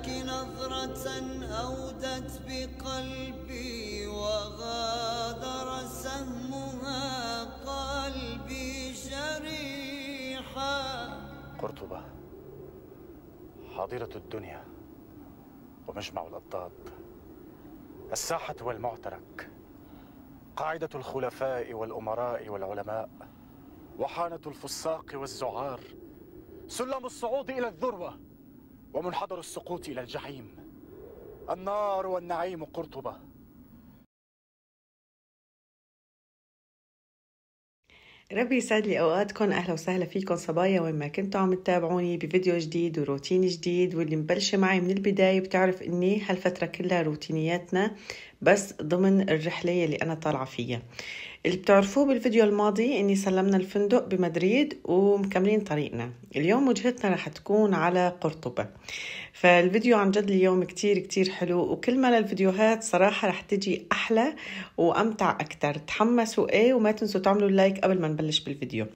لك نظرة أودت بقلبي وغادر سهمها قلبي شريحا قرطبة حاضرة الدنيا ومجمع الأضداد الساحة والمعترك قاعدة الخلفاء والأمراء والعلماء وحانة الفساق والزعار سلم الصعود إلى الذروة ومنحدر السقوط إلى الجحيم النار والنعيم قرطبة ربي يسعد لي اوقاتكم اهلا وسهلا فيكم صبايا وين ما كنتوا عم تتابعوني بفيديو جديد وروتين جديد واللي مبلشه معي من البدايه بتعرف اني هالفتره كلها روتينياتنا بس ضمن الرحله اللي انا طالعه فيها اللي بتعرفوه بالفيديو الماضي اني سلمنا الفندق بمدريد ومكملين طريقنا اليوم وجهتنا رح تكون على قرطبة فالفيديو عن جد اليوم كتير كتير حلو وكل ما للفيديوهات صراحة رح تجي أحلى وأمتع أكتر تحمسوا إيه وما تنسوا تعملوا لايك قبل ما نبلش بالفيديو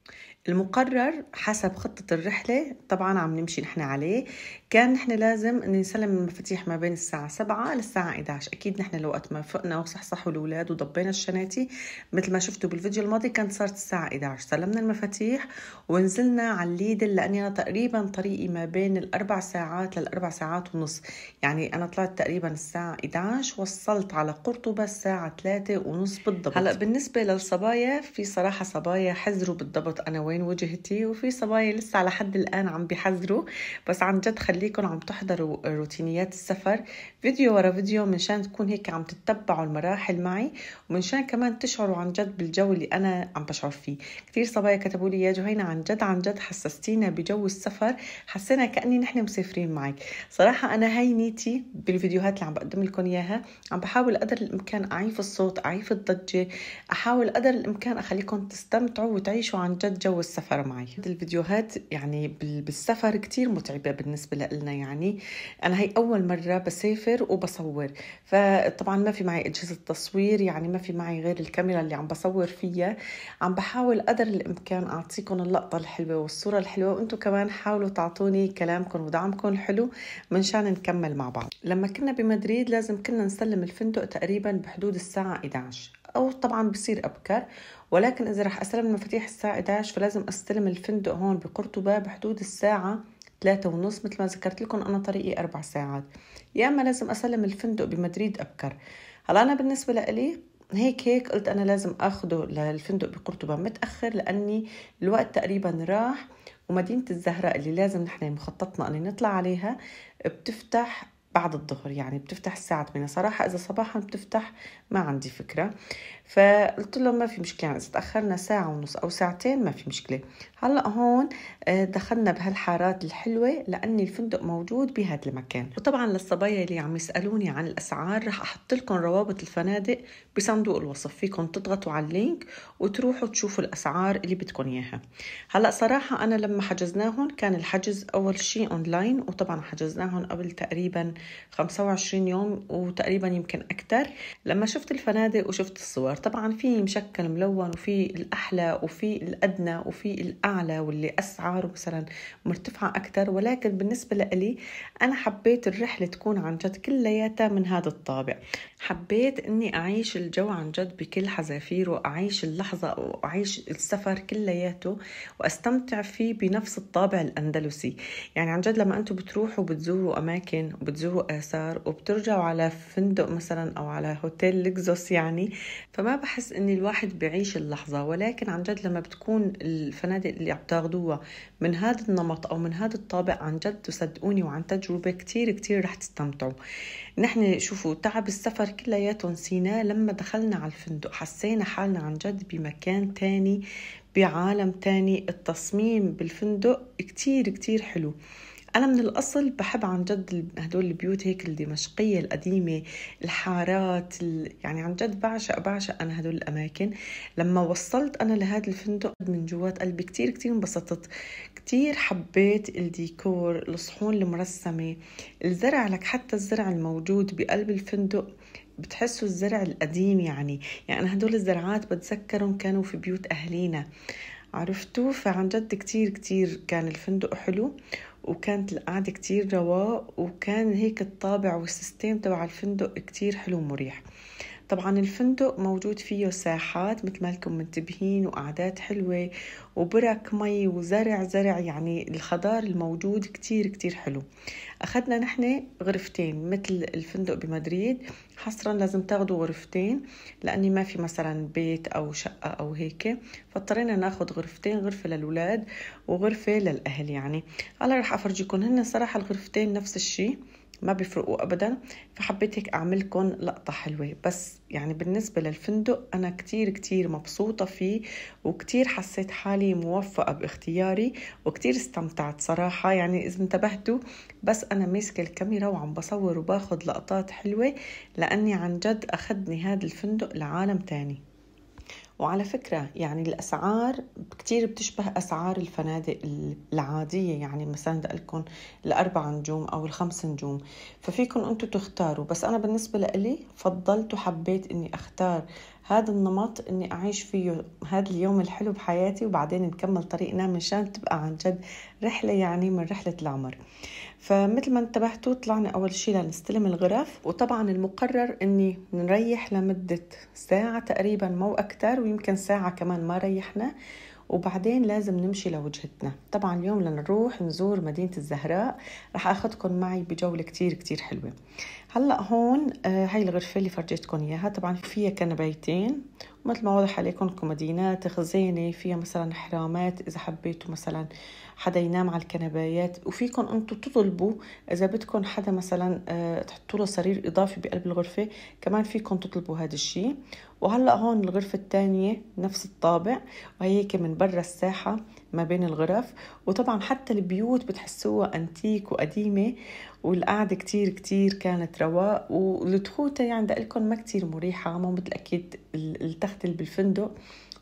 المقرر حسب خطة الرحلة طبعا عم نمشي نحن عليه كان نحن لازم نسلم المفاتيح ما بين الساعة 7 للساعة 11 أكيد نحن لوقت ما فقنا وصحصحوا الأولاد وضبينا الشناتي مثل ما شفتوا بالفيديو الماضي كانت صارت الساعة 11 سلمنا المفاتيح ونزلنا على الليدل لأني أنا تقريبا طريقي ما بين الأربع ساعات للأربع ساعات ونص يعني أنا طلعت تقريبا الساعة 11 وصلت على قرطبة الساعة 3 ونص بالضبط هلأ بالنسبة للصبايا في صراحة صبايا حذروا بالضبط أنا وين وين وجهتي وفي صبايا لسه على حد الآن عم بيحذروا بس عن جد خليكم عم تحضروا روتينيات السفر فيديو ورا فيديو منشان تكون هيك عم تتبعوا المراحل معي ومنشان كمان تشعروا عن جد بالجو اللي أنا عم بشعر فيه كثير صبايا كتبوا لي يا جهينة عن جد عن جد حسستينا بجو السفر حسينا كأني نحن مسافرين معك صراحة أنا هاي نيتي بالفيديوهات اللي عم بقدم لكم إياها عم بحاول قدر الإمكان أعيف الصوت أعيف الضجة أحاول قدر الإمكان أخليكم تستمتعوا وتعيشوا عن جد جو السفر معي الفيديوهات يعني بالسفر كتير متعبة بالنسبة لنا يعني أنا هي أول مرة بسافر وبصور فطبعا ما في معي أجهزة تصوير يعني ما في معي غير الكاميرا اللي عم بصور فيها عم بحاول قدر الإمكان أعطيكم اللقطة الحلوة والصورة الحلوة وأنتم كمان حاولوا تعطوني كلامكم ودعمكم الحلو منشان نكمل مع بعض لما كنا بمدريد لازم كنا نسلم الفندق تقريبا بحدود الساعة 11 أو طبعا بصير أبكر ولكن إذا رح أستلم المفاتيح الساعة 11 فلازم أستلم الفندق هون بقرطبة بحدود الساعة ثلاثة ونص مثل ما ذكرت لكم أنا طريقي أربع ساعات يا أما لازم أسلم الفندق بمدريد أبكر هلا أنا بالنسبة لإلي هيك هيك قلت أنا لازم أخده للفندق بقرطبة متأخر لأني الوقت تقريبا راح ومدينة الزهراء اللي لازم نحن مخططنا أن نطلع عليها بتفتح بعد الظهر يعني بتفتح الساعة 8 صراحة إذا صباحا بتفتح ما عندي فكرة فقلت لهم ما في مشكله يعني اذا تاخرنا ساعه ونص او ساعتين ما في مشكله هلا هون آه، دخلنا بهالحارات الحلوه لاني الفندق موجود بهذا المكان وطبعا للصبايا اللي عم يسالوني عن الاسعار رح احط لكم روابط الفنادق بصندوق الوصف فيكم تضغطوا على اللينك وتروحوا تشوفوا الاسعار اللي بدكم اياها هلا صراحه انا لما حجزناهم كان الحجز اول شيء اونلاين وطبعا حجزناهم قبل تقريبا 25 يوم وتقريبا يمكن اكثر لما شفت الفنادق وشفت الصور دولار طبعا في مشكل ملون وفي الأحلى وفي الأدنى وفي الأعلى واللي أسعاره مثلا مرتفعة أكثر ولكن بالنسبة لي أنا حبيت الرحلة تكون عن جد كلياتها من هذا الطابع حبيت اني اعيش الجو عن جد بكل حذافيره اعيش اللحظه واعيش السفر كلياته واستمتع فيه بنفس الطابع الاندلسي يعني عن جد لما انتم بتروحوا بتزوروا اماكن وبتزوروا اثار وبترجعوا على فندق مثلا او على هوتيل لكزوس يعني فما بحس اني الواحد بعيش اللحظه ولكن عن جد لما بتكون الفنادق اللي عم تاخذوها من هذا النمط او من هذا الطابع عن جد تصدقوني وعن تجربه كتير كتير رح تستمتعوا نحن شوفوا تعب السفر كلياته نسيناه لما دخلنا على الفندق حسينا حالنا عن جد بمكان تاني بعالم تاني التصميم بالفندق كتير كتير حلو أنا من الأصل بحب عن جد هدول البيوت هيك الدمشقية القديمة الحارات يعني عن جد بعشق بعشق أنا هدول الأماكن لما وصلت أنا لهذا الفندق من جوات قلبي كتير كتير انبسطت كتير حبيت الديكور الصحون المرسمة الزرع لك حتى الزرع الموجود بقلب الفندق بتحسوا الزرع القديم يعني يعني هدول الزرعات بتذكرهم كانوا في بيوت أهلينا عرفتوا فعن جد كتير كتير كان الفندق حلو وكانت القعدة كتير رواء وكان هيك الطابع والسيستم تبع الفندق كتير حلو ومريح طبعا الفندق موجود فيه ساحات مثل ما لكم منتبهين وقعدات حلوة وبرك مي وزرع زرع يعني الخضار الموجود كتير كتير حلو أخذنا نحن غرفتين مثل الفندق بمدريد حصرا لازم تاخدوا غرفتين لأني ما في مثلا بيت أو شقة أو هيك فاضطرينا ناخد غرفتين غرفة للولاد وغرفة للأهل يعني هلا رح أفرجيكم هن صراحة الغرفتين نفس الشي ما بيفرقوا ابدا فحبيت هيك اعملكم لقطه حلوه بس يعني بالنسبه للفندق انا كتير كتير مبسوطه فيه وكتير حسيت حالي موفقه باختياري وكتير استمتعت صراحه يعني اذا انتبهتوا بس انا ماسكه الكاميرا وعم بصور وباخذ لقطات حلوه لاني عن جد اخذني هذا الفندق لعالم تاني وعلى فكرة يعني الأسعار كثير بتشبه أسعار الفنادق العادية يعني مثلا بدي لكم الأربع نجوم أو الخمس نجوم ففيكم أنتم تختاروا بس أنا بالنسبة لي فضلت وحبيت أني أختار هذا النمط اني اعيش فيه هذا اليوم الحلو بحياتي وبعدين نكمل طريقنا مشان تبقى عن جد رحله يعني من رحله العمر فمثل ما انتبهتوا طلعنا اول شيء لنستلم الغرف وطبعا المقرر اني نريح لمده ساعه تقريبا مو اكثر ويمكن ساعه كمان ما ريحنا وبعدين لازم نمشي لوجهتنا طبعا اليوم لنروح نزور مدينة الزهراء رح أخذكم معي بجولة كتير كتير حلوة هلأ هون آه، هاي الغرفة اللي فرجيتكم إياها طبعا فيها كنبيتين ومثل ما واضح عليكم كمدينات خزينة فيها مثلا حرامات إذا حبيتوا مثلا حدا ينام على الكنبايات وفيكم انتم تطلبوا اذا بدكم حدا مثلا آه، تحطوا له سرير اضافي بقلب الغرفه كمان فيكم تطلبوا هذا الشيء وهلا هون الغرفه الثانيه نفس الطابع وهيك من برا الساحه ما بين الغرف وطبعا حتى البيوت بتحسوها انتيك وقديمه والقعدة كتير كتير كانت رواق والتخوتة يعني لكم ما كتير مريحة مو مثل أكيد التخت اللي بالفندق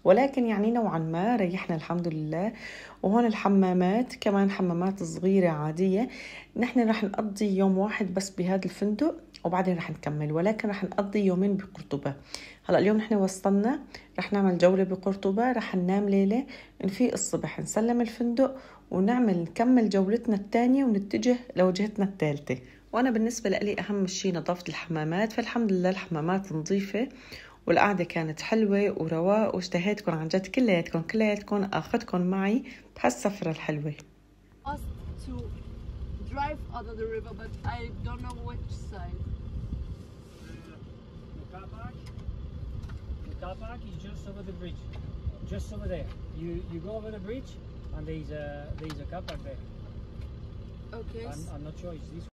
ولكن يعني نوعا ما ريحنا الحمد لله وهون الحمامات كمان حمامات صغيرة عادية نحن رح نقضي يوم واحد بس بهذا الفندق وبعدين رح نكمل ولكن رح نقضي يومين بقرطبة هلا اليوم نحن وصلنا رح نعمل جولة بقرطبة رح ننام ليلة نفيق الصبح نسلم الفندق ونعمل نكمل جولتنا الثانية ونتجه لوجهتنا الثالثة وأنا بالنسبة لي أهم شيء نظافة الحمامات فالحمد لله الحمامات نظيفة والقعدة كانت حلوة ورواء واشتهيتكم عن جد كلياتكم كلياتكم اخذكم معي بهالسفرة الحلوة. Okay. I'm, not sure. It's this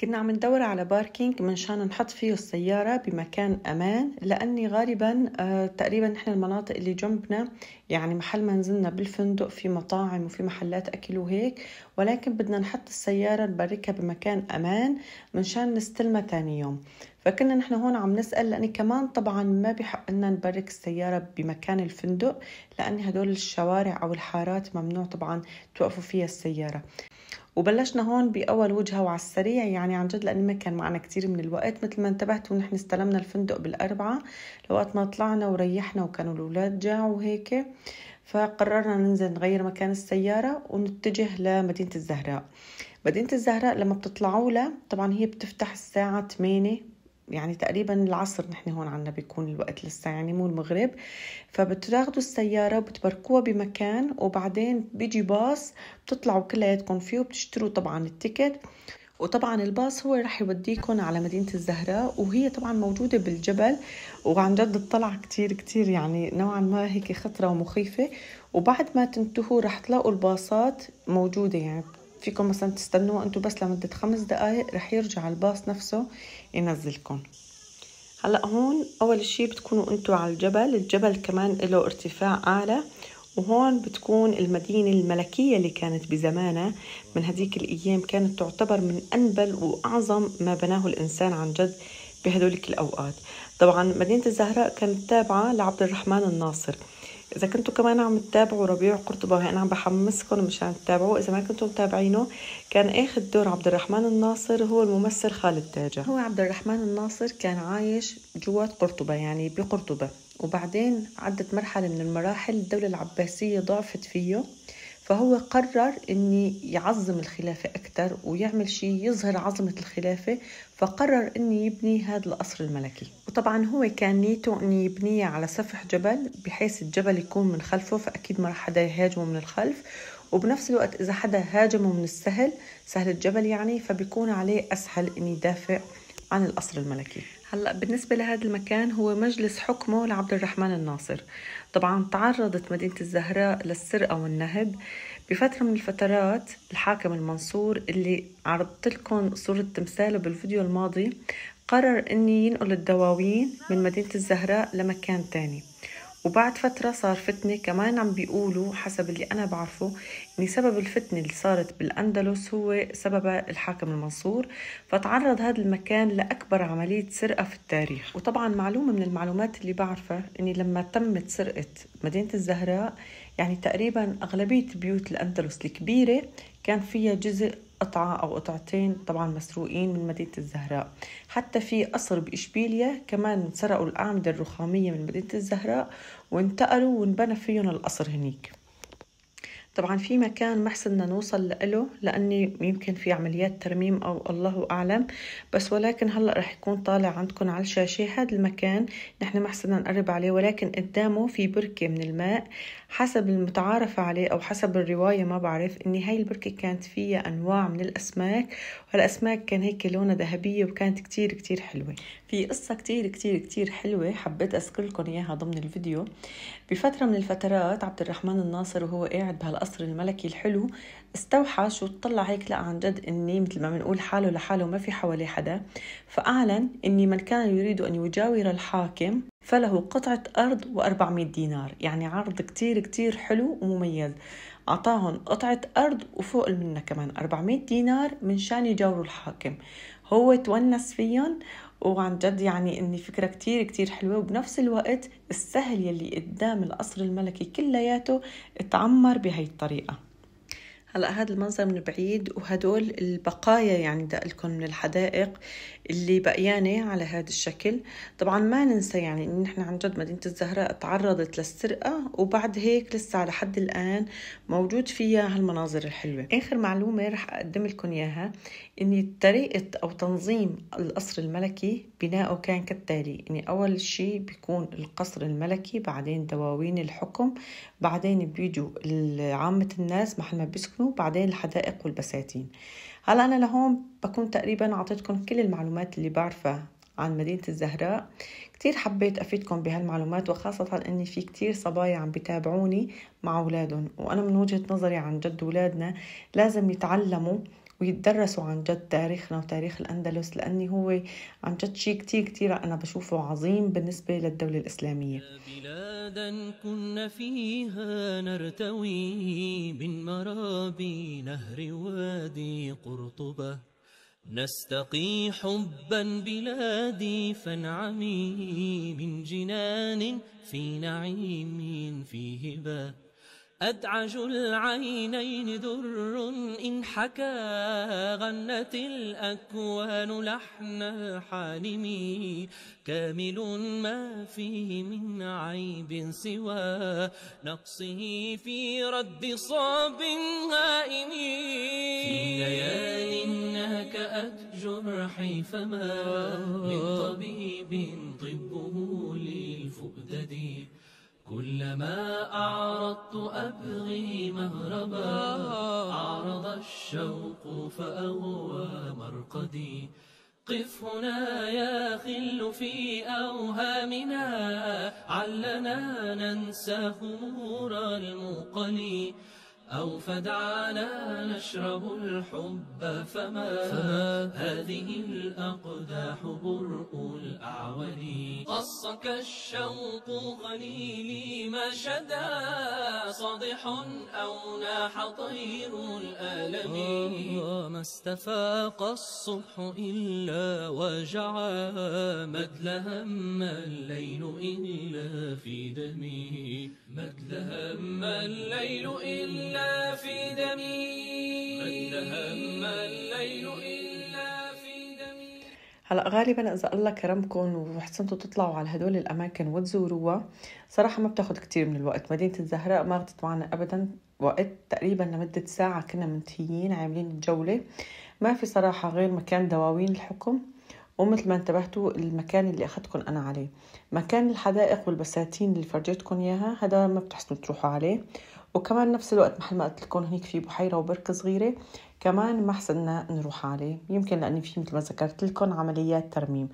كنا عم ندور على باركينج منشان نحط فيه السيارة بمكان أمان لأني غالبا آه، تقريبا نحن المناطق اللي جنبنا يعني محل ما نزلنا بالفندق في مطاعم وفي محلات أكل وهيك ولكن بدنا نحط السيارة نبركها بمكان أمان منشان نستلمها تاني يوم فكنا نحن هون عم نسأل لأني كمان طبعا ما بحق لنا نبرك السيارة بمكان الفندق لأن هدول الشوارع أو الحارات ممنوع طبعا توقفوا فيها السيارة وبلشنا هون باول وجهه وعلى السريع يعني عن جد لانه ما كان معنا كثير من الوقت مثل ما انتبهتوا ونحن استلمنا الفندق بالاربعه لوقت ما طلعنا وريحنا وكانوا الاولاد جاعوا وهيك فقررنا ننزل نغير مكان السياره ونتجه لمدينه الزهراء مدينة الزهراء لما بتطلعوا لها طبعا هي بتفتح الساعة 8 يعني تقريبا العصر نحن هون عنا بيكون الوقت لسه يعني مو المغرب فبتاخدوا السيارة وبتبركوها بمكان وبعدين بيجي باص بتطلعوا كلياتكم فيه وبتشتروا طبعا التيكت وطبعا الباص هو رح يوديكم على مدينة الزهراء وهي طبعا موجودة بالجبل وعن جد الطلعة كتير كتير يعني نوعا ما هيك خطرة ومخيفة وبعد ما تنتهوا رح تلاقوا الباصات موجودة يعني فيكم مثلا تستنوا انتم بس لمدة خمس دقايق رح يرجع الباص نفسه ينزلكم هلا هون اول شيء بتكونوا انتم على الجبل الجبل كمان له ارتفاع اعلى وهون بتكون المدينة الملكية اللي كانت بزمانها من هديك الأيام كانت تعتبر من أنبل وأعظم ما بناه الإنسان عن جد بهدولك الأوقات طبعا مدينة الزهراء كانت تابعة لعبد الرحمن الناصر اذا كنتوا كمان عم تتابعوا ربيع قرطبة انا عم بحمسكم مشان عم تتابعوه اذا ما كنتوا متابعينه كان اخذ دور عبد الرحمن الناصر هو الممثل خالد تاجة هو عبد الرحمن الناصر كان عايش جوات قرطبة يعني بقرطبة وبعدين عدت مرحلة من المراحل الدولة العباسية ضعفت فيه فهو قرر اني يعظم الخلافة أكثر ويعمل شيء يظهر عظمة الخلافة فقرر اني يبني هذا القصر الملكي وطبعا هو كان نيته أن يبنيه على سفح جبل بحيث الجبل يكون من خلفه فأكيد ما راح حدا يهاجمه من الخلف وبنفس الوقت إذا حدا هاجمه من السهل سهل الجبل يعني فبيكون عليه أسهل أن يدافع عن القصر الملكي هلا بالنسبه لهذا المكان هو مجلس حكمه لعبد الرحمن الناصر طبعا تعرضت مدينه الزهراء للسرقه والنهب بفتره من الفترات الحاكم المنصور اللي عرضت لكم صوره تمثاله بالفيديو الماضي قرر اني ينقل الدواوين من مدينه الزهراء لمكان تاني وبعد فترة صار فتنة كمان عم بيقولوا حسب اللي أنا بعرفه إن سبب الفتنة اللي صارت بالأندلس هو سبب الحاكم المنصور فتعرض هذا المكان لأكبر عملية سرقة في التاريخ وطبعا معلومة من المعلومات اللي بعرفها إني لما تمت سرقة مدينة الزهراء يعني تقريبا أغلبية بيوت الأندلس الكبيرة كان فيها جزء قطعة أو قطعتين طبعا مسروقين من مدينة الزهراء حتى في قصر بإشبيلية كمان سرقوا الأعمدة الرخامية من مدينة الزهراء وانتقلوا وانبنى فيهم القصر هنيك طبعا في مكان ما حسنا نوصل له لاني يمكن في عمليات ترميم او الله اعلم بس ولكن هلا رح يكون طالع عندكم على الشاشه هذا المكان نحن ما حسنا نقرب عليه ولكن قدامه في بركه من الماء حسب المتعارف عليه او حسب الروايه ما بعرف ان هاي البركه كانت فيها انواع من الاسماك والاسماك كان هيك لونها ذهبيه وكانت كتير كتير حلوه في قصه كتير كتير كتير حلوه حبيت اذكر لكم اياها ضمن الفيديو بفتره من الفترات عبد الرحمن الناصر وهو قاعد بهال القصر الملكي الحلو استوحش وطلع هيك لقى عن جد اني مثل ما بنقول حاله لحاله ما في حواليه حدا فاعلن اني من كان يريد ان يجاور الحاكم فله قطعة أرض و400 دينار يعني عرض كتير كتير حلو ومميز أعطاهم قطعة أرض وفوق منها كمان 400 دينار من شان يجاوروا الحاكم هو تونس فيهم وعن جد يعني اني فكره كتير كتير حلوه وبنفس الوقت السهل يلي قدام القصر الملكي كلياته اتعمر بهي الطريقه هلا هذا المنظر من بعيد وهدول البقايا يعني بدي لكم من الحدائق اللي بقيانه على هذا الشكل طبعا ما ننسى يعني ان احنا عن جد مدينه الزهراء تعرضت للسرقه وبعد هيك لسه لحد الان موجود فيها هالمناظر الحلوه اخر معلومه رح اقدم لكم اياها ان طريقه او تنظيم القصر الملكي بناؤه كان كالتالي ان اول شيء بيكون القصر الملكي بعدين دواوين الحكم بعدين بيجوا عامة الناس محل ما بيسكنوا بعدين الحدائق والبساتين هلا أنا لهون بكون تقريبا أعطيتكم كل المعلومات اللي بعرفها عن مدينة الزهراء كتير حبيت أفيدكم بهالمعلومات وخاصة أني في كتير صبايا عم بتابعوني مع أولادهم وأنا من وجهة نظري عن جد أولادنا لازم يتعلموا ويتدرسوا عن جد تاريخنا وتاريخ الأندلس لأني هو عن جد شيء كتير كتير أنا بشوفه عظيم بالنسبة للدولة الإسلامية بلادا كنا فيها نرتوي من مرابي نهر وادي قرطبة نستقي حبا بلادي فانعمي من جنان في نعيم في هبه أدعج العينين در إن حكى غنت الأكوان لحن الحالم كامل ما فيه من عيب سوى نقصه في رد صاب هائم في ليال كأت جرحي فما من طبيب طبه للفؤدد كلما أعرضت أبغي مهربا أعرض الشوق فأغوى مرقدي قف هنا يا خل في أوهامنا علنا ننسى خمور المقلي أو فدعانا نشرب الحب فما, فما هذه الأقداح برء الأعون قصك الشوق غليلي ما شدا صدح أو ناح طير الآلم وما استفاق الصبح إلا وجعا مدل هم الليل إلا في دمي مدل هم الليل إلا في دمي هلا غالبا اذا الله كرمكم وحسنتوا تطلعوا على هدول الاماكن وتزوروها صراحه ما بتاخذ كتير من الوقت مدينه الزهراء ما اخذت معنا ابدا وقت تقريبا لمده ساعه كنا منتهيين عاملين الجوله ما في صراحه غير مكان دواوين الحكم ومثل ما انتبهتوا المكان اللي أخذتكم أنا عليه مكان الحدائق والبساتين اللي فرجيتكم إياها هذا ما بتحسنوا تروحوا عليه وكمان نفس الوقت محل ما قلت لكم هنيك في بحيره وبركه صغيره كمان ما حسنا نروح عليه يمكن لاني في مثل ما ذكرت لكم عمليات ترميم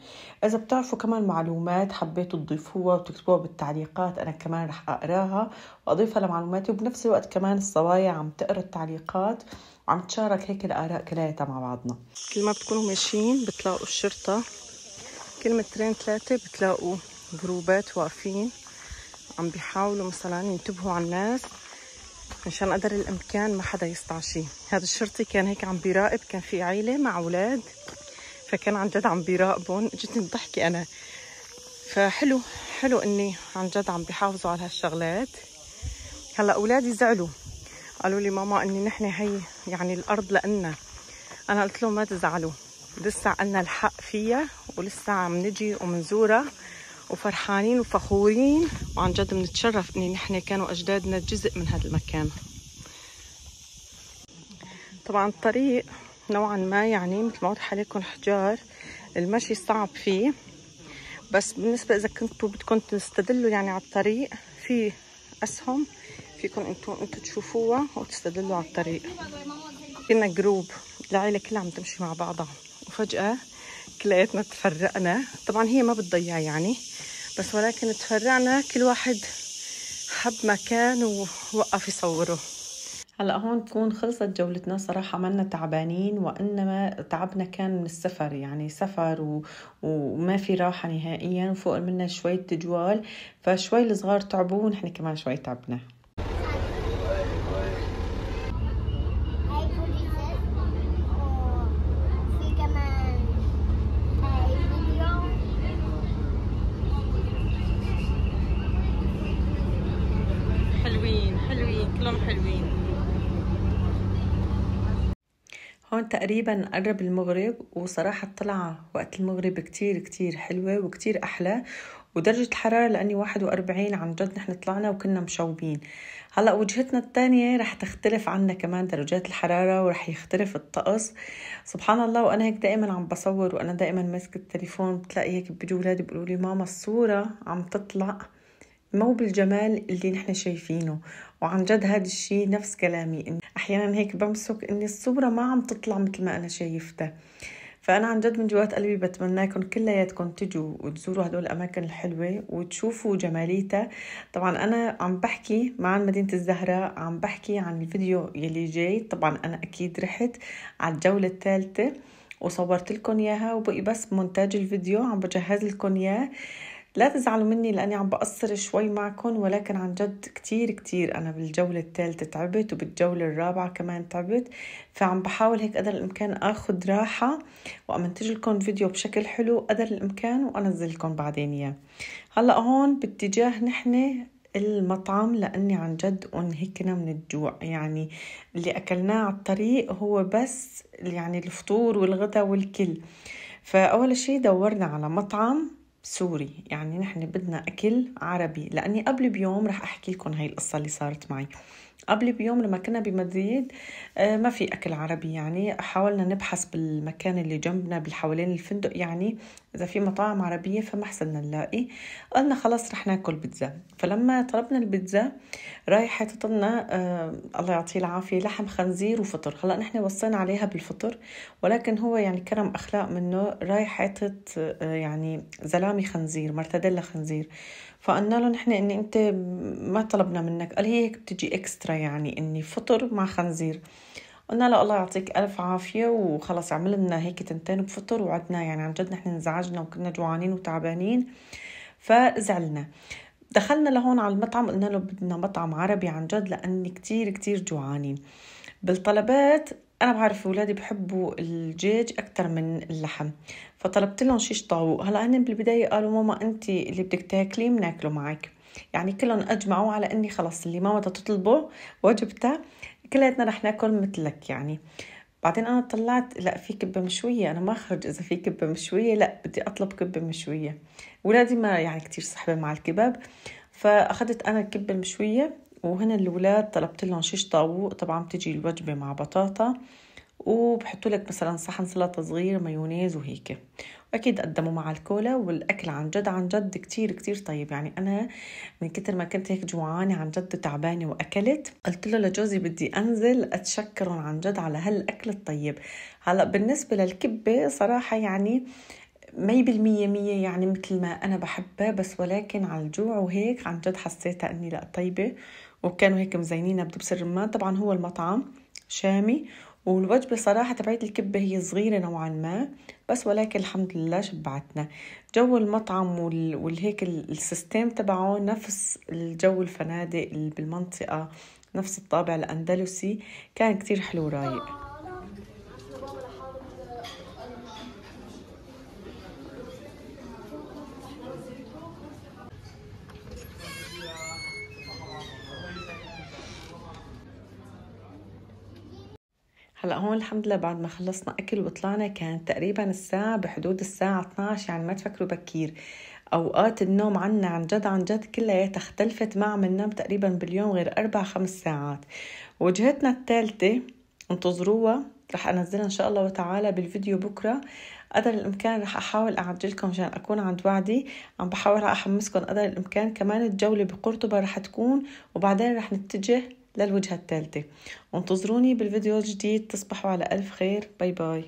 اذا بتعرفوا كمان معلومات حبيتوا تضيفوها وتكتبوها بالتعليقات انا كمان رح اقراها واضيفها لمعلوماتي وبنفس الوقت كمان الصبايا عم تقرا التعليقات وعم تشارك هيك الاراء كلياتها مع بعضنا كل ما بتكونوا ماشيين بتلاقوا الشرطه كل مترين ثلاثه بتلاقوا جروبات واقفين عم بيحاولوا مثلا ينتبهوا على الناس مشان قدر الامكان ما حدا يسطع شيء هذا الشرطي كان هيك عم بيراقب كان في عيله مع اولاد فكان عن جد عم بيراقبهم اجتني الضحكه انا فحلو حلو اني عن جد عم بيحافظوا على هالشغلات هلا اولادي زعلوا قالوا لي ماما اني نحن هي يعني الارض لنا انا قلت لهم ما تزعلوا لسه عنا الحق فيها ولسه عم نجي ومنزورها وفرحانين وفخورين وعن جد بنتشرف ان نحن كانوا اجدادنا جزء من هذا المكان طبعا الطريق نوعا ما يعني مثل ما واضح عليكم حجار المشي صعب فيه بس بالنسبة إذا كنتوا بدكم تستدلوا يعني على الطريق في أسهم فيكم انتوا انتوا تشوفوها وتستدلوا على الطريق كنا جروب العيلة كلها عم تمشي مع بعضها وفجأة كلياتنا تفرقنا طبعا هي ما بتضيع يعني بس ولكن تفرقنا كل واحد حب مكان ووقف يصوره هلا هون تكون خلصت جولتنا صراحة منا تعبانين وإنما تعبنا كان من السفر يعني سفر و... وما في راحة نهائيا وفوق منا شوية تجوال فشوي الصغار تعبوا ونحن كمان شوي تعبنا تقريبا قرب المغرب وصراحة الطلعة وقت المغرب كتير كتير حلوة وكتير أحلى ودرجة الحرارة لأني 41 عن جد نحن طلعنا وكنا مشوبين هلا وجهتنا الثانية رح تختلف عنا كمان درجات الحرارة ورح يختلف الطقس سبحان الله وأنا هيك دائما عم بصور وأنا دائما ماسكة التليفون بتلاقي هيك بيجوا ولادي بيقولوا لي ماما الصورة عم تطلع مو بالجمال اللي نحن شايفينه وعن جد هذا الشيء نفس كلامي إن احيانا هيك بمسك ان الصوره ما عم تطلع مثل ما انا شايفتها فانا عن جد من جوات قلبي بتمناكم كلياتكم تجوا وتزوروا هدول الاماكن الحلوه وتشوفوا جماليتها طبعا انا عم بحكي مع مدينه الزهراء عم بحكي عن الفيديو يلي جاي طبعا انا اكيد رحت على الجوله الثالثه وصورت لكم اياها وبقي بس مونتاج الفيديو عم بجهز لكم اياه لا تزعلوا مني لأني عم بقصر شوي معكم ولكن عن جد كتير كتير أنا بالجولة الثالثة تعبت وبالجولة الرابعة كمان تعبت فعم بحاول هيك قدر الإمكان آخد راحة وأمنتج لكم فيديو بشكل حلو قدر الإمكان وأنزل لكم بعدين إياه هلأ هون باتجاه نحن المطعم لاني عن جد انهكنا من الجوع يعني اللي اكلناه على الطريق هو بس يعني الفطور والغداء والكل فاول شيء دورنا على مطعم سوري يعني نحن بدنا أكل عربي لأني قبل بيوم رح أحكي لكم هاي القصة اللي صارت معي قبل بيوم لما كنا بمدريد آه، ما في اكل عربي يعني حاولنا نبحث بالمكان اللي جنبنا بالحوالين الفندق يعني اذا في مطاعم عربيه فما حسنا نلاقي قلنا خلاص رح ناكل بيتزا فلما طلبنا البيتزا رايحه تطلنا آه الله يعطيه العافيه لحم خنزير وفطر هلا نحن وصينا عليها بالفطر ولكن هو يعني كرم اخلاق منه رايح حاطط آه، يعني زلامي خنزير مرتديلا خنزير فقلنا له نحن اني انت ما طلبنا منك قال هي هيك بتجي اكسترا يعني اني فطر مع خنزير قلنا له الله يعطيك الف عافيه وخلص عمل لنا هيك تنتين بفطر وعدنا يعني عن جد نحن انزعجنا وكنا جوعانين وتعبانين فزعلنا دخلنا لهون على المطعم قلنا له بدنا مطعم عربي عن جد لاني كتير كتير جوعانين بالطلبات انا بعرف اولادي بحبوا الدجاج اكثر من اللحم فطلبت لهم شيش طاووق هلا هن بالبدايه قالوا ماما انت اللي بدك تاكلي بناكله معك يعني كلهم اجمعوا على اني خلص اللي ماما تطلبه وجبته كلياتنا رح ناكل مثلك يعني بعدين انا طلعت لا في كبه مشويه انا ما خرج اذا في كبه مشويه لا بدي اطلب كبه مشويه ولادي ما يعني كتير صحبه مع الكباب فاخذت انا الكبه المشويه وهنا الولاد طلبت لهم شيش طاووق طبعا بتجي الوجبة مع بطاطا وبحطوا لك مثلا صحن سلطة صغير مايونيز وهيك واكيد قدموا مع الكولا والاكل عن جد عن جد كتير كتير طيب يعني انا من كتر ما كنت هيك جوعانه عن جد تعبانه واكلت قلت له لجوزي بدي انزل اتشكرهم عن جد على هالاكل الطيب هلا بالنسبه للكبه صراحه يعني ما بالمية مية يعني مثل ما أنا بحبها بس ولكن على الجوع وهيك عن جد حسيتها أني لأ طيبة وكانوا هيك مزينينها بدبس الرمان طبعا هو المطعم شامي والوجبة صراحة تبعت الكبة هي صغيرة نوعا ما بس ولكن الحمد لله شبعتنا جو المطعم والهيك السيستم تبعه نفس الجو الفنادق بالمنطقة نفس الطابع الأندلسي كان كتير حلو رايق هلا هون الحمد لله بعد ما خلصنا اكل وطلعنا كان تقريبا الساعه بحدود الساعه 12 يعني ما تفكروا بكير اوقات النوم عنا عن جد عن جد كلياتها اختلفت ما عم ننام تقريبا باليوم غير اربع خمس ساعات وجهتنا الثالثه انتظروها رح انزلها ان شاء الله وتعالى بالفيديو بكره قدر الامكان رح احاول اعجلكم مشان اكون عند وعدي عم بحاول احمسكم قدر الامكان كمان الجوله بقرطبه رح تكون وبعدين رح نتجه للوجهة الثالثة وانتظروني بالفيديو الجديد تصبحوا على ألف خير باي باي